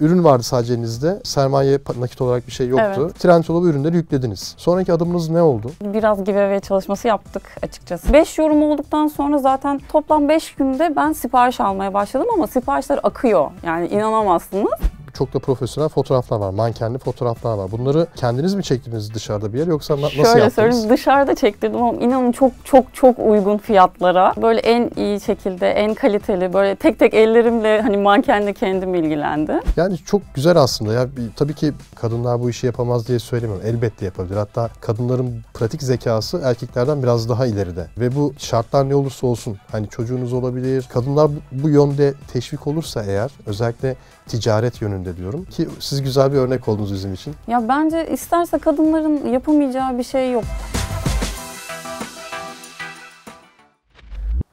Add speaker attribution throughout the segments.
Speaker 1: Ürün vardı sadece elinizde. Sermaye nakit olarak bir şey yoktu. Evet. Trendyol'a bu ürünleri yüklediniz. Sonraki adımınız ne oldu?
Speaker 2: Biraz giveaway çalışması yaptık açıkçası. 5 yorum olduktan sonra zaten toplam 5 günde ben sipariş almaya başladım ama siparişler akıyor. Yani inanamazsınız
Speaker 1: çok da profesyonel fotoğraflar var. Mankenli fotoğraflar var. Bunları kendiniz mi çektiniz dışarıda bir yer yoksa na- nasıl yaptınız? Şöyle söyleyeyim
Speaker 2: dışarıda çektirdim ama inanın çok çok çok uygun fiyatlara. Böyle en iyi şekilde, en kaliteli böyle tek tek ellerimle hani mankenle kendim ilgilendi.
Speaker 1: Yani çok güzel aslında ya. Tabii ki kadınlar bu işi yapamaz diye söylemiyorum. Elbette yapabilir. Hatta kadınların pratik zekası erkeklerden biraz daha ileride. Ve bu şartlar ne olursa olsun hani çocuğunuz olabilir. Kadınlar bu, bu yönde teşvik olursa eğer özellikle ticaret yönünde diyorum. Ki siz güzel bir örnek oldunuz bizim için.
Speaker 2: Ya bence isterse kadınların yapamayacağı bir şey yok.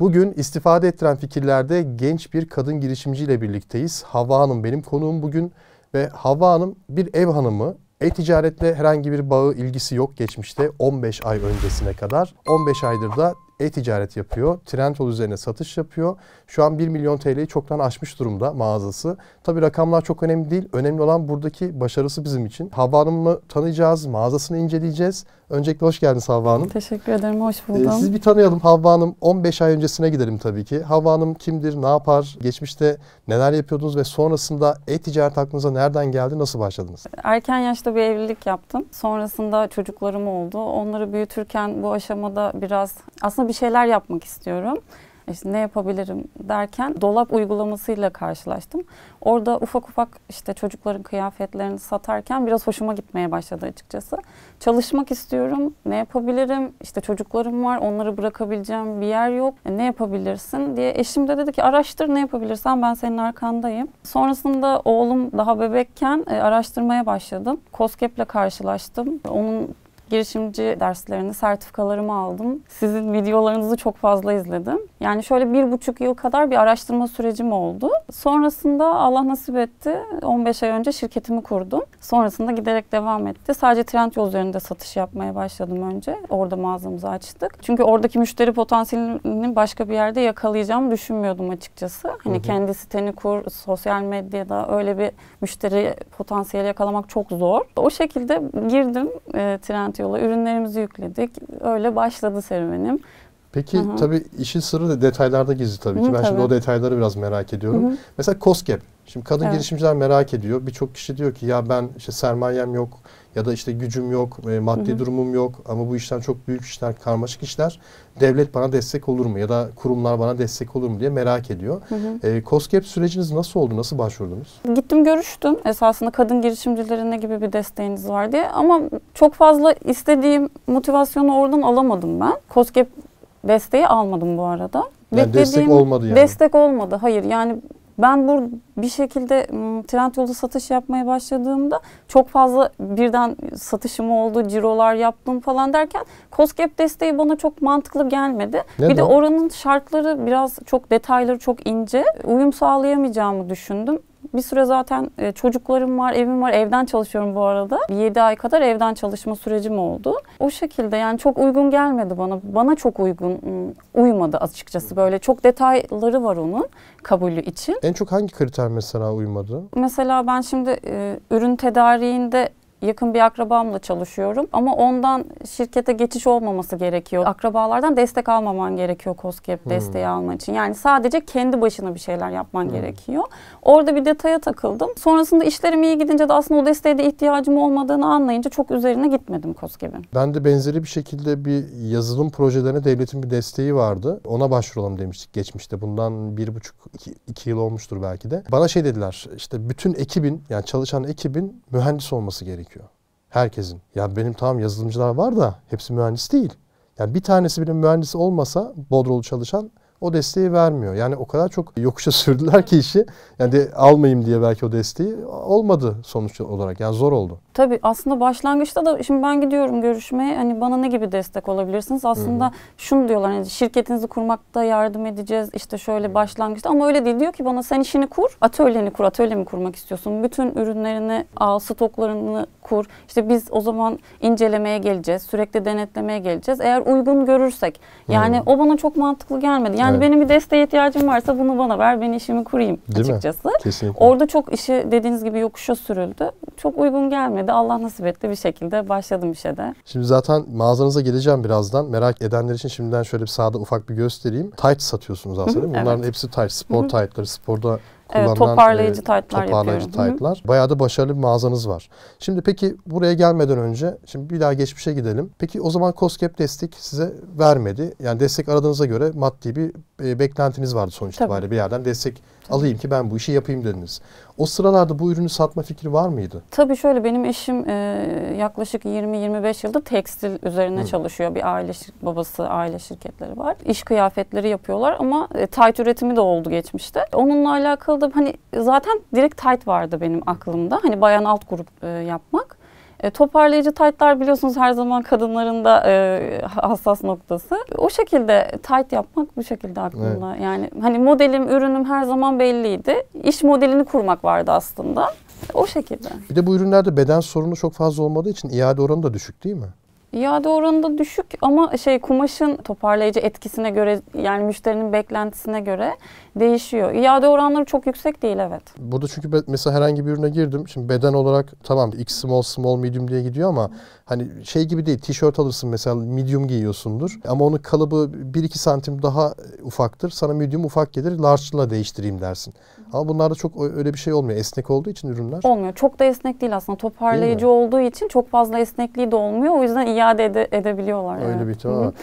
Speaker 1: Bugün istifade ettiren fikirlerde genç bir kadın girişimciyle birlikteyiz. Hava Hanım benim konuğum bugün ve Hava Hanım bir ev hanımı. E-ticaretle herhangi bir bağı ilgisi yok geçmişte 15 ay öncesine kadar. 15 aydır da e-ticaret yapıyor. Trendyol üzerine satış yapıyor. Şu an 1 milyon TL'yi çoktan aşmış durumda mağazası. Tabii rakamlar çok önemli değil. Önemli olan buradaki başarısı bizim için. Havva Hanım'ı tanıyacağız, mağazasını inceleyeceğiz. Öncelikle hoş geldiniz Havva Hanım.
Speaker 2: Teşekkür ederim, hoş ee, buldum. Ee, sizi bir
Speaker 1: tanıyalım Havva Hanım. 15 ay öncesine gidelim tabii ki. Havva Hanım kimdir, ne yapar, geçmişte neler yapıyordunuz ve sonrasında e-ticaret aklınıza nereden geldi, nasıl başladınız?
Speaker 2: Erken yaşta bir evlilik yaptım. Sonrasında çocuklarım oldu. Onları büyütürken bu aşamada biraz aslında bir şeyler yapmak istiyorum. E işte ne yapabilirim derken dolap uygulamasıyla karşılaştım. Orada ufak ufak işte çocukların kıyafetlerini satarken biraz hoşuma gitmeye başladı açıkçası. Çalışmak istiyorum, ne yapabilirim, İşte çocuklarım var, onları bırakabileceğim bir yer yok, e ne yapabilirsin diye eşim de dedi ki araştır ne yapabilirsen ben senin arkandayım. Sonrasında oğlum daha bebekken e, araştırmaya başladım. COSGAP'le karşılaştım. Onun girişimci derslerini, sertifikalarımı aldım. Sizin videolarınızı çok fazla izledim. Yani şöyle bir buçuk yıl kadar bir araştırma sürecim oldu. Sonrasında Allah nasip etti 15 ay önce şirketimi kurdum. Sonrasında giderek devam etti. Sadece Trendyol üzerinde satış yapmaya başladım önce. Orada mağazamızı açtık. Çünkü oradaki müşteri potansiyelini başka bir yerde yakalayacağımı düşünmüyordum açıkçası. Hani hı hı. kendi siteni kur, sosyal medyada öyle bir müşteri potansiyeli yakalamak çok zor. O şekilde girdim e, Trendyol'a. Ürünlerimizi yükledik. Öyle başladı serüvenim. Peki Hı-hı. tabii
Speaker 1: işin sırrı da detaylarda gizli tabii Hı-hı, ki. Ben tabii. şimdi o detayları biraz merak ediyorum. Hı-hı. Mesela COSGAP. Şimdi kadın evet. girişimciler merak ediyor. Birçok kişi diyor ki ya ben işte sermayem yok ya da işte gücüm yok, e, maddi Hı-hı. durumum yok ama bu işler çok büyük işler, karmaşık işler. Devlet bana destek olur mu ya da kurumlar bana destek olur mu diye merak ediyor. hı E, COSGAP süreciniz nasıl oldu? Nasıl başvurdunuz?
Speaker 2: Gittim görüştüm. Esasında kadın girişimcilerine gibi bir desteğiniz var diye ama çok fazla istediğim motivasyonu oradan alamadım ben. COSGAP desteği almadım bu arada. Yani Ve destek olmadı yani. Destek olmadı. Hayır yani ben bu bir şekilde trend yolu satış yapmaya başladığımda çok fazla birden satışım oldu, cirolar yaptım falan derken COSGAP desteği bana çok mantıklı gelmedi. Neden? Bir de oranın şartları biraz çok detayları çok ince. Uyum sağlayamayacağımı düşündüm. Bir süre zaten e, çocuklarım var, evim var, evden çalışıyorum bu arada. 7 ay kadar evden çalışma sürecim oldu. O şekilde yani çok uygun gelmedi bana. Bana çok uygun uymadı açıkçası. Böyle çok detayları var onun kabulü için. En
Speaker 1: çok hangi kriter mesela uymadı?
Speaker 2: Mesela ben şimdi e, ürün tedariğinde yakın bir akrabamla çalışıyorum ama ondan şirkete geçiş olmaması gerekiyor. Akrabalardan destek almaman gerekiyor COSGAP hmm. desteği alman için. Yani sadece kendi başına bir şeyler yapman hmm. gerekiyor. Orada bir detaya takıldım. Sonrasında işlerim iyi gidince de aslında o desteğe de ihtiyacım olmadığını anlayınca çok üzerine gitmedim COSGAP'in.
Speaker 1: Ben de benzeri bir şekilde bir yazılım projelerine devletin bir desteği vardı. Ona başvuralım demiştik geçmişte. Bundan bir buçuk, iki, iki yıl olmuştur belki de. Bana şey dediler işte bütün ekibin yani çalışan ekibin mühendis olması gerekiyor. Herkesin. Ya benim tamam yazılımcılar var da hepsi mühendis değil. Yani bir tanesi bile mühendis olmasa Bodrolu çalışan o desteği vermiyor. Yani o kadar çok yokuşa sürdüler ki işi. Yani de almayayım diye belki o desteği olmadı sonuç olarak. Yani zor oldu.
Speaker 2: Tabii aslında başlangıçta da şimdi ben gidiyorum görüşmeye. Hani bana ne gibi destek olabilirsiniz? Aslında Hı-hı. şunu diyorlar hani şirketinizi kurmakta yardım edeceğiz. İşte şöyle başlangıçta ama öyle değil. Diyor ki bana sen işini kur, atölyeni kur. Atölye mi kurmak istiyorsun? Bütün ürünlerini al, stoklarını kur. İşte biz o zaman incelemeye geleceğiz. Sürekli denetlemeye geleceğiz. Eğer uygun görürsek. Yani Hı-hı. o bana çok mantıklı gelmedi. Yani yani evet. benim bir desteğe ihtiyacım varsa bunu bana ver, ben işimi kurayım Değil açıkçası. Mi? Kesinlikle. Orada çok işi dediğiniz gibi yokuşa sürüldü. Çok uygun gelmedi. Allah nasip etti bir şekilde başladım işe de.
Speaker 1: Şimdi zaten mağazanıza geleceğim birazdan. Merak edenler için şimdiden şöyle bir sağda ufak bir göstereyim. Tight satıyorsunuz aslında Bunların evet. hepsi tight. Spor tightları, sporda kullanılan toparlayıcı e, taytlar toparlayıcı taytlar. Bayağı da başarılı bir mağazanız var. Şimdi peki buraya gelmeden önce şimdi bir daha geçmişe gidelim. Peki o zaman COSGAP destek size vermedi. Yani destek aradığınıza göre maddi bir e, beklentiniz vardı sonuç itibariyle bir yerden destek alayım ki ben bu işi yapayım dediniz. O sıralarda bu ürünü satma fikri var mıydı?
Speaker 2: Tabii şöyle benim eşim e, yaklaşık 20-25 yıldır tekstil üzerine Hı. çalışıyor. Bir aile babası aile şirketleri var. İş kıyafetleri yapıyorlar ama e, tayt üretimi de oldu geçmişte. Onunla alakalı da hani zaten direkt tayt vardı benim aklımda. Hani bayan alt grup e, yapmak. E, toparlayıcı taytlar biliyorsunuz her zaman kadınların da e, hassas noktası. O şekilde tayt yapmak bu şekilde aklımda. Evet. Yani hani modelim, ürünüm her zaman belliydi. İş modelini kurmak vardı aslında. O şekilde.
Speaker 1: Bir de bu ürünlerde beden sorunu çok fazla olmadığı için iade oranı da düşük değil mi?
Speaker 2: İade oranında düşük ama şey kumaşın toparlayıcı etkisine göre yani müşterinin beklentisine göre değişiyor. İade oranları çok yüksek değil evet.
Speaker 1: Burada çünkü mesela herhangi bir ürüne girdim. Şimdi beden olarak tamam X small small medium diye gidiyor ama hani şey gibi değil. Tişört alırsın mesela medium giyiyorsundur ama onun kalıbı 1-2 santim daha ufaktır. Sana medium ufak gelir large'la değiştireyim dersin. Ama bunlarda çok öyle bir şey olmuyor. Esnek olduğu için ürünler.
Speaker 2: Olmuyor. Çok da esnek değil aslında. Toparlayıcı değil olduğu için çok fazla esnekliği de olmuyor. O yüzden iade ede, edebiliyorlar. Öyle evet. bir tuhaf.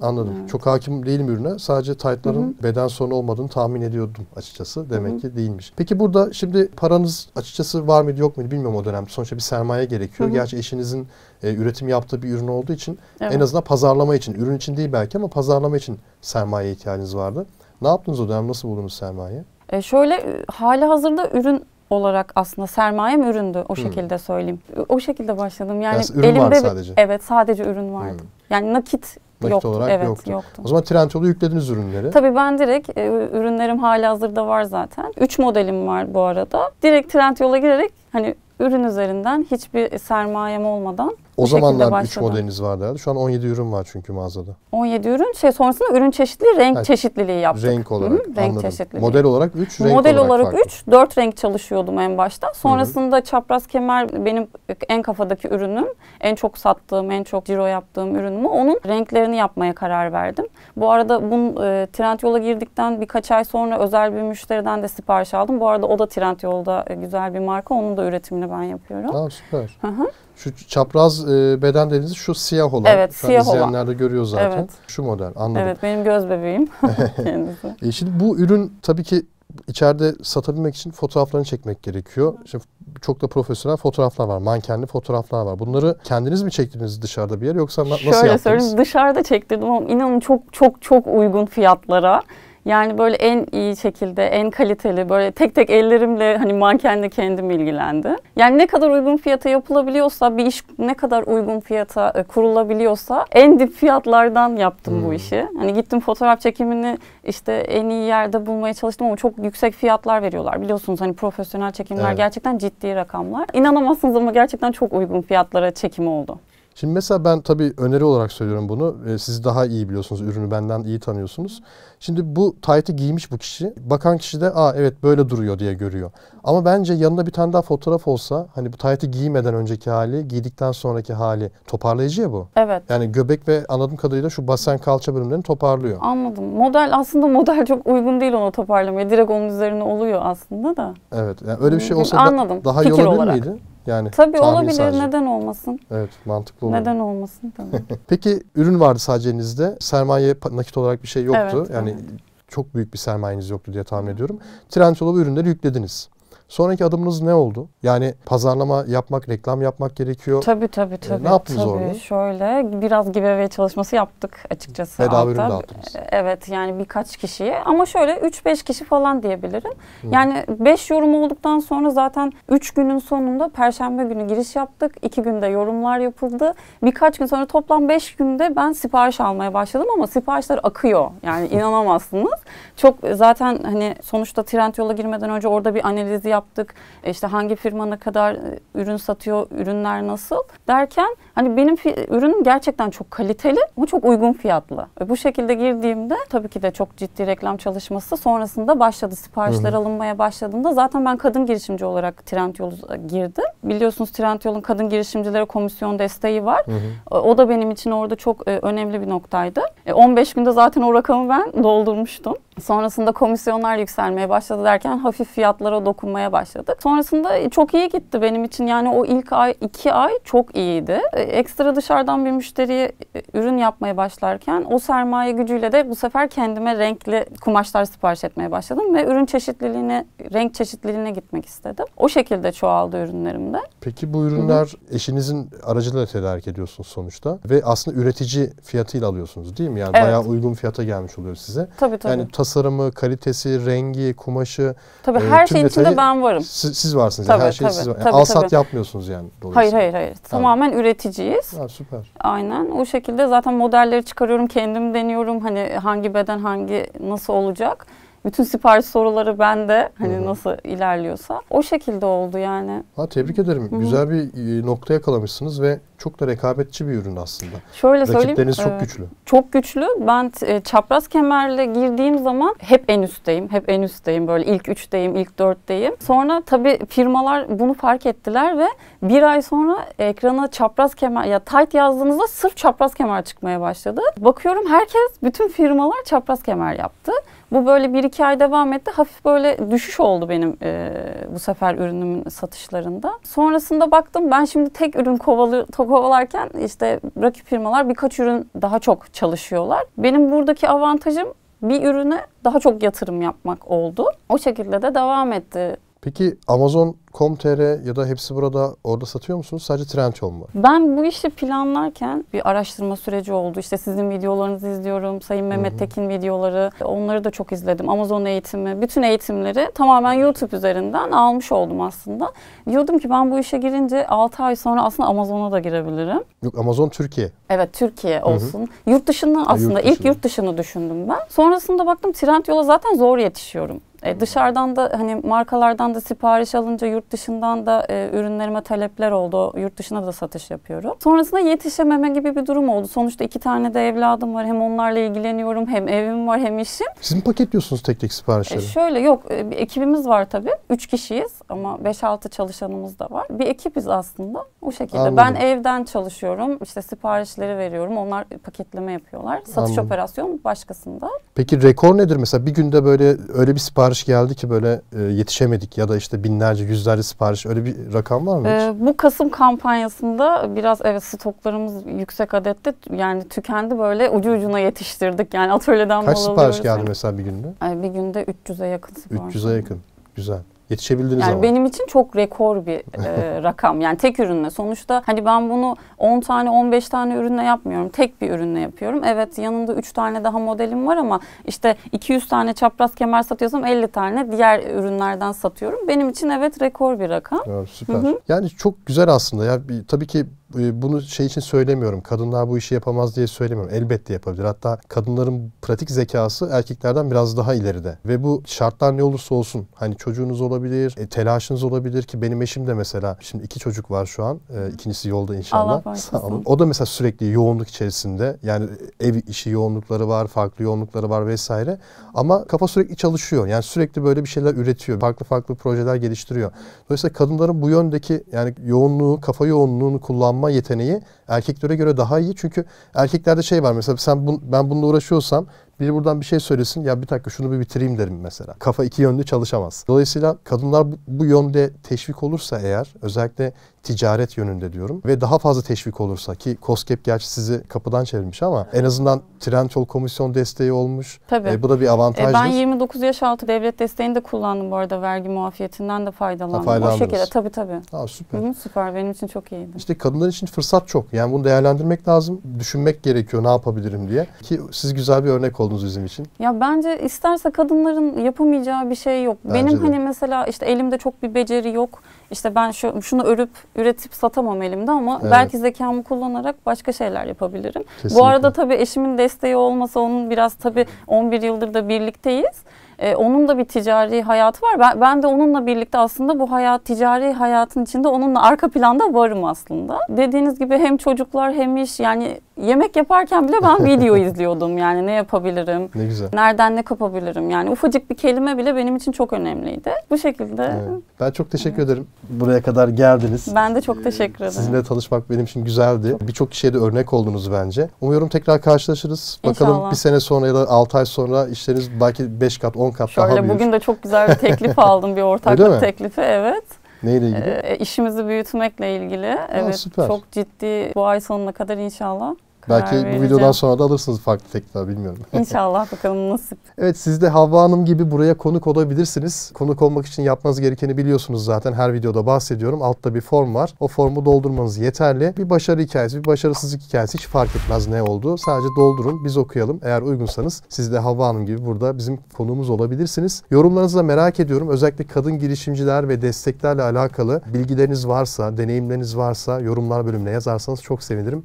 Speaker 1: Anladım. Evet. Çok hakim değilim ürüne. Sadece taytların beden sonu olmadığını tahmin ediyordum açıkçası. Demek Hı-hı. ki değilmiş. Peki burada şimdi paranız açıkçası var mıydı yok muydu bilmiyorum o dönemde Sonuçta bir sermaye gerekiyor. Hı-hı. Gerçi eşinizin e, üretim yaptığı bir ürün olduğu için evet. en azından pazarlama için, ürün için değil belki ama pazarlama için sermaye ihtiyacınız vardı. Ne yaptınız o dönem? Nasıl buldunuz sermaye?
Speaker 2: E şöyle e, hali hazırda ürün olarak aslında sermayem üründü o şekilde hmm. söyleyeyim. O şekilde başladım. Yani, yani ürün elimde sadece. evet sadece ürün vardı. Hmm. Yani nakit Nakit yoktu. olarak evet, yoktu. yoktu. O
Speaker 1: zaman Trendyol'da yüklediniz ürünleri. Tabii
Speaker 2: ben direkt e, ürünlerim hali hazırda var zaten. Üç modelim var bu arada. Direkt Trendyol'a girerek hani ürün üzerinden hiçbir sermayem olmadan o zamanlar 3 modeliniz
Speaker 1: vardı herhalde. Şu an 17 ürün var çünkü mağazada.
Speaker 2: 17 ürün. Şey sonrasında ürün çeşitliliği, renk yani, çeşitliliği yaptık. Renk olarak. Hı-hı, renk anladım. çeşitliliği. Model olarak 3, renk Model olarak 3, 4 renk çalışıyordum en başta. Sonrasında Hı-hı. çapraz kemer benim en kafadaki ürünüm. En çok sattığım, en çok ciro yaptığım ürünümü. Onun renklerini yapmaya karar verdim. Bu arada bunun e, Trendyol'a girdikten birkaç ay sonra özel bir müşteriden de sipariş aldım. Bu arada o da yolda e, güzel bir marka. Onun da üretimini ben yapıyorum. Aa, süper. Hı-hı.
Speaker 1: Şu çapraz e, beden dediğiniz şu siyah olan. Evet Şu siyah olan. izleyenler de görüyor zaten. Evet. Şu model anladım. Evet
Speaker 2: benim göz bebeğim kendisi.
Speaker 1: E, şimdi bu ürün tabii ki içeride satabilmek için fotoğraflarını çekmek gerekiyor. Şimdi çok da profesyonel fotoğraflar var. Mankenli fotoğraflar var. Bunları kendiniz mi çektiniz dışarıda bir yer yoksa na- nasıl Şöyle söyleyeyim
Speaker 2: dışarıda çektirdim ama inanın çok çok çok uygun fiyatlara. Yani böyle en iyi şekilde, en kaliteli böyle tek tek ellerimle hani mankenle kendim ilgilendi. Yani ne kadar uygun fiyata yapılabiliyorsa, bir iş ne kadar uygun fiyata e, kurulabiliyorsa en dip fiyatlardan yaptım hmm. bu işi. Hani gittim fotoğraf çekimini işte en iyi yerde bulmaya çalıştım ama çok yüksek fiyatlar veriyorlar. Biliyorsunuz hani profesyonel çekimler evet. gerçekten ciddi rakamlar. İnanamazsınız ama gerçekten çok uygun fiyatlara çekim oldu.
Speaker 1: Şimdi mesela ben tabii öneri olarak söylüyorum bunu. E, siz daha iyi biliyorsunuz. Ürünü benden iyi tanıyorsunuz. Şimdi bu taytı giymiş bu kişi. Bakan kişi de aa evet böyle duruyor diye görüyor. Ama bence yanında bir tane daha fotoğraf olsa hani bu taytı giymeden önceki hali, giydikten sonraki hali toparlayıcı ya bu. Evet. Yani göbek ve anladığım kadarıyla şu basen kalça bölümlerini toparlıyor.
Speaker 2: Anladım. Model aslında model çok uygun değil onu toparlamaya. Direkt onun üzerine oluyor aslında da. Evet. Yani öyle bir şey olsa Da, daha iyi olabilir olarak. miydi? Yani Tabii olabilir. Sadece. Neden olmasın?
Speaker 1: Evet mantıklı olur. Neden
Speaker 2: olmasın? Tabii.
Speaker 1: Peki ürün vardı sadece elinizde. Sermaye nakit olarak bir şey yoktu. Evet, yani evet. çok büyük bir sermayeniz yoktu diye tahmin ediyorum. Trendyol'a bu ürünleri yüklediniz. Sonraki adımınız ne oldu? Yani pazarlama yapmak, reklam yapmak gerekiyor. Tabii tabii e, tabii. ne yaptınız tabii, orada?
Speaker 2: Şöyle biraz giveaway çalışması yaptık açıkçası. Bedava ürün dağıttınız. E, evet yani birkaç kişiye ama şöyle 3-5 kişi falan diyebilirim. Hı. Yani 5 yorum olduktan sonra zaten 3 günün sonunda perşembe günü giriş yaptık. 2 günde yorumlar yapıldı. Birkaç gün sonra toplam 5 günde ben sipariş almaya başladım ama siparişler akıyor. Yani inanamazsınız. Çok zaten hani sonuçta Trendyol'a girmeden önce orada bir analizi yaptık. E, işte hangi firma ne kadar e, ürün satıyor, ürünler nasıl derken hani benim ürünüm gerçekten çok kaliteli ama çok uygun fiyatlı. E, bu şekilde girdiğimde tabii ki de çok ciddi reklam çalışması sonrasında başladı. Siparişler Hı-hı. alınmaya başladığında zaten ben kadın girişimci olarak Trendyol'a girdim. Biliyorsunuz Trendyol'un kadın girişimcilere komisyon desteği var. Hı-hı. O da benim için orada çok önemli bir noktaydı. 15 günde zaten o rakamı ben doldurmuştum. Sonrasında komisyonlar yükselmeye başladı derken hafif fiyatlara dokunmaya başladık. Sonrasında çok iyi gitti benim için. Yani o ilk ay, iki ay çok iyiydi. E, ekstra dışarıdan bir müşteriye e, ürün yapmaya başlarken o sermaye gücüyle de bu sefer kendime renkli kumaşlar sipariş etmeye başladım ve ürün çeşitliliğine, renk çeşitliliğine gitmek istedim. O şekilde çoğaldı ürünlerimde.
Speaker 1: Peki bu ürünler Hı-hı. eşinizin aracılığıyla tedarik ediyorsunuz sonuçta ve aslında üretici fiyatıyla alıyorsunuz değil mi? Yani evet. bayağı uygun fiyata gelmiş oluyor size. Tabii tabii. Yani tasarımı, kalitesi, rengi, kumaşı. Tabii e, her şeyin içinde ben varım. Siz, siz varsınız. Tabii, yani her şeyi siz var. Yani tabii, al sat tabii. yapmıyorsunuz yani. Hayır hayır hayır. Tabii. Tamamen üreticiyiz. Ha, süper.
Speaker 2: Aynen. O şekilde zaten modelleri çıkarıyorum, kendim deniyorum. Hani hangi beden hangi nasıl olacak. Bütün sipariş soruları bende hani Hı-hı. nasıl ilerliyorsa o şekilde oldu yani.
Speaker 1: Ha tebrik ederim. Hı-hı. Güzel bir e, nokta yakalamışsınız ve çok da rekabetçi bir ürün aslında. Şöyle söyleyeyim. Rakipleriniz çok e, güçlü.
Speaker 2: Çok güçlü. Ben e, çapraz kemerle girdiğim zaman hep en üstteyim. Hep en üstteyim. Böyle ilk üçteyim, ilk dörtteyim. Sonra tabii firmalar bunu fark ettiler ve bir ay sonra ekrana çapraz kemer ya tight yazdığınızda sırf çapraz kemer çıkmaya başladı. Bakıyorum herkes bütün firmalar çapraz kemer yaptı. Bu böyle bir iki ay devam etti. Hafif böyle düşüş oldu benim e, bu sefer ürünümün satışlarında. Sonrasında baktım ben şimdi tek ürün kovalı, kovalarken işte rakip firmalar birkaç ürün daha çok çalışıyorlar. Benim buradaki avantajım bir ürüne daha çok yatırım yapmak oldu. O şekilde de devam etti
Speaker 1: Peki Amazon.com.tr ya da hepsi burada orada satıyor musunuz? Sadece Trendyol mu var?
Speaker 2: Ben bu işi planlarken bir araştırma süreci oldu. İşte sizin videolarınızı izliyorum. Sayın Mehmet Hı-hı. Tekin videoları. Onları da çok izledim. Amazon eğitimi. Bütün eğitimleri tamamen YouTube üzerinden almış oldum aslında. Diyordum ki ben bu işe girince 6 ay sonra aslında Amazon'a da girebilirim.
Speaker 1: Yok Amazon Türkiye.
Speaker 2: Evet Türkiye olsun. Hı-hı. Yurt dışını aslında ha, yurt dışını. ilk yurt dışını düşündüm ben. Sonrasında baktım Trendyol'a zaten zor yetişiyorum. E, dışarıdan da hani markalardan da sipariş alınca yurt dışından da e, ürünlerime talepler oldu. Yurt dışına da satış yapıyorum. Sonrasında yetişememe gibi bir durum oldu. Sonuçta iki tane de evladım var. Hem onlarla ilgileniyorum hem evim var hem işim. Siz
Speaker 1: mi paketliyorsunuz tek tek siparişleri? E, şöyle
Speaker 2: yok e, bir ekibimiz var tabii. Üç kişiyiz ama beş altı çalışanımız da var. Bir ekibiz aslında o şekilde. Anladım. Ben evden çalışıyorum. İşte siparişleri veriyorum. Onlar paketleme yapıyorlar. Satış Anladım. operasyonu başkasında.
Speaker 1: Peki rekor nedir mesela? Bir günde böyle öyle bir sipariş sipariş geldi ki böyle e, yetişemedik ya da işte binlerce yüzlerce sipariş öyle bir rakam var mı? Ee,
Speaker 2: bu Kasım kampanyasında biraz evet stoklarımız yüksek adette yani tükendi böyle ucu ucuna yetiştirdik yani atölyeden Kaç sipariş geldi mesela bir günde? Ee, bir günde 300'e yakın sipariş. 300'e
Speaker 1: yakın güzel. Yetişebildiniz yani ama.
Speaker 2: Benim için çok rekor bir e, rakam. Yani tek ürünle. Sonuçta hani ben bunu 10 tane 15 tane ürünle yapmıyorum. Tek bir ürünle yapıyorum. Evet yanında 3 tane daha modelim var ama işte 200 tane çapraz kemer satıyorsam 50 tane diğer ürünlerden satıyorum. Benim için evet rekor bir rakam. Evet,
Speaker 1: süper. Hı-hı. Yani çok güzel aslında. Ya bir, tabii ki ee, bunu şey için söylemiyorum. Kadınlar bu işi yapamaz diye söylemiyorum. Elbette yapabilir. Hatta kadınların pratik zekası erkeklerden biraz daha ileride. Ve bu şartlar ne olursa olsun hani çocuğunuz olabilir, e, telaşınız olabilir ki benim eşim de mesela şimdi iki çocuk var şu an. E, ikincisi yolda inşallah. Allah Sağ olun. O da mesela sürekli yoğunluk içerisinde. Yani ev işi yoğunlukları var, farklı yoğunlukları var vesaire. Ama kafa sürekli çalışıyor. Yani sürekli böyle bir şeyler üretiyor. Farklı farklı projeler geliştiriyor. Dolayısıyla kadınların bu yöndeki yani yoğunluğu, kafa yoğunluğunu kullanması odaklanma yeteneği erkeklere göre daha iyi. Çünkü erkeklerde şey var mesela sen bu, ben bununla uğraşıyorsam biri buradan bir şey söylesin ya bir dakika şunu bir bitireyim derim mesela. Kafa iki yönlü çalışamaz. Dolayısıyla kadınlar bu, yönde teşvik olursa eğer özellikle ticaret yönünde diyorum ve daha fazla teşvik olursa ki COSGAP gerçi sizi kapıdan çevirmiş ama en azından Trendyol komisyon desteği olmuş. Tabii. E, bu da bir avantaj. E, ben
Speaker 2: 29 yaş altı devlet desteğini de kullandım bu arada vergi muafiyetinden de faydalandım. Ha, faydalandınız. O şekilde tabii tabii. Ha, süper. Hı, süper benim için çok iyiydi.
Speaker 1: İşte kadınlar için fırsat çok. Yani bunu değerlendirmek lazım. Düşünmek gerekiyor ne yapabilirim diye. Ki siz güzel bir örnek oldunuz oldunuz bizim için?
Speaker 2: Ya bence isterse kadınların yapamayacağı bir şey yok. Bence Benim de. hani mesela işte elimde çok bir beceri yok. İşte ben şu, şunu örüp üretip satamam elimde ama evet. belki zekamı kullanarak başka şeyler yapabilirim. Kesinlikle. Bu arada tabii eşimin desteği olmasa onun biraz tabii 11 yıldır da birlikteyiz. E, onun da bir ticari hayatı var. Ben, ben de onunla birlikte aslında bu hayat ticari hayatın içinde onunla arka planda varım aslında. Dediğiniz gibi hem çocuklar hem iş yani yemek yaparken bile ben video izliyordum. Yani ne yapabilirim? Ne güzel. Nereden ne kapabilirim? Yani ufacık bir kelime bile benim için çok önemliydi. Bu şekilde. Evet.
Speaker 1: Ben çok teşekkür evet. ederim. Buraya kadar geldiniz. Ben de
Speaker 2: çok teşekkür ederim. Sizinle
Speaker 1: tanışmak benim için güzeldi. Birçok kişiye de örnek oldunuz bence. Umuyorum tekrar karşılaşırız. İnşallah. Bakalım bir sene sonra ya da 6 ay sonra işleriniz belki 5 kat, 10 10 kat Şöyle daha büyür. bugün de çok güzel bir teklif aldım bir ortaklık
Speaker 2: teklifi evet. Neyle ilgili? E, işimizi büyütmekle ilgili. Aa, evet. Süper. Çok ciddi bu ay sonuna kadar inşallah Belki vereceğim. bu videodan sonra
Speaker 1: da alırsınız farklı teklifler bilmiyorum.
Speaker 2: İnşallah bakalım nasip.
Speaker 1: Evet siz de Havva Hanım gibi buraya konuk olabilirsiniz. Konuk olmak için yapmanız gerekeni biliyorsunuz zaten her videoda bahsediyorum. Altta bir form var. O formu doldurmanız yeterli. Bir başarı hikayesi, bir başarısızlık hikayesi hiç fark etmez ne oldu. Sadece doldurun biz okuyalım. Eğer uygunsanız siz de Havva Hanım gibi burada bizim konuğumuz olabilirsiniz. Yorumlarınızı da merak ediyorum. Özellikle kadın girişimciler ve desteklerle alakalı bilgileriniz varsa, deneyimleriniz varsa yorumlar bölümüne yazarsanız çok sevinirim.